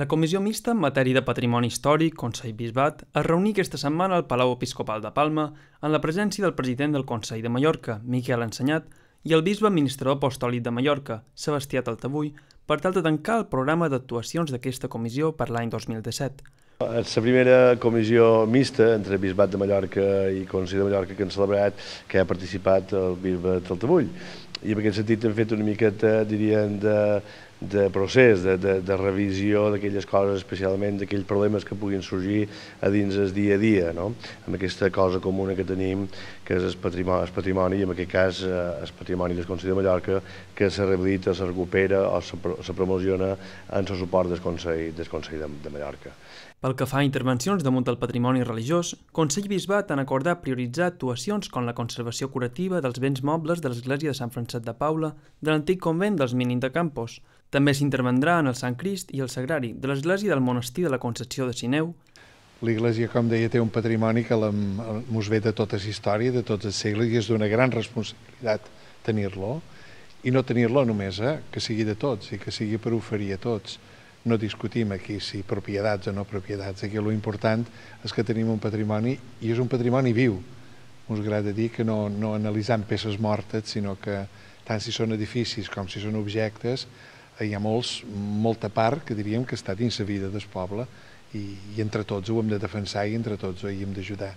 La Comissió Mixta en matèria de Patrimoni Històric, Consell Bisbat, es reuní aquesta setmana al Palau Episcopal de Palma en la presència del president del Consell de Mallorca, Miquel Ensenyat, i el bisbe administrador apostòlic de Mallorca, Sebastià Taltavull, per tal de tancar el programa d'actuacions d'aquesta comissió per l'any 2017. És la primera comissió mixta entre Bisbat de Mallorca i Consell de Mallorca que han celebrat, que ha participat el bisbe Taltavull i en aquest sentit hem fet una miqueta, diríem, de, de procés, de, de, de revisió d'aquelles coses, especialment d'aquells problemes que puguin sorgir a dins el dia a dia, no? amb aquesta cosa comuna que tenim, que és el patrimoni, el patrimoni i en aquest cas eh, el patrimoni del Consell de Mallorca, que se rehabilita, se recupera o se, se promociona en el suport del Consell, del Consell de, de Mallorca. Pel que fa a intervencions damunt del patrimoni religiós, Consell Bisbat han acordat prioritzar actuacions com la conservació curativa dels béns mobles de l'Església de Sant Francesc Sant de Paula de l'antic convent dels Mínims de Campos. També s'intervendrà en el Sant Crist i el Sagrari de l'església del monestir de la Concepció de Sineu. L'església, com deia, té un patrimoni que ens ve de tota la història, de tots els segles, i és d'una gran responsabilitat tenir-lo, i no tenir-lo només, eh? que sigui de tots i que sigui per oferir a tots no discutim aquí si propietats o no propietats, aquí l'important és que tenim un patrimoni i és un patrimoni viu, ens agrada dir que no, no analitzem peces mortes, sinó que tant si són edificis com si són objectes, hi ha molts, molta part que diríem que està dins la vida del poble i, i entre tots ho hem de defensar i entre tots ho hem d'ajudar.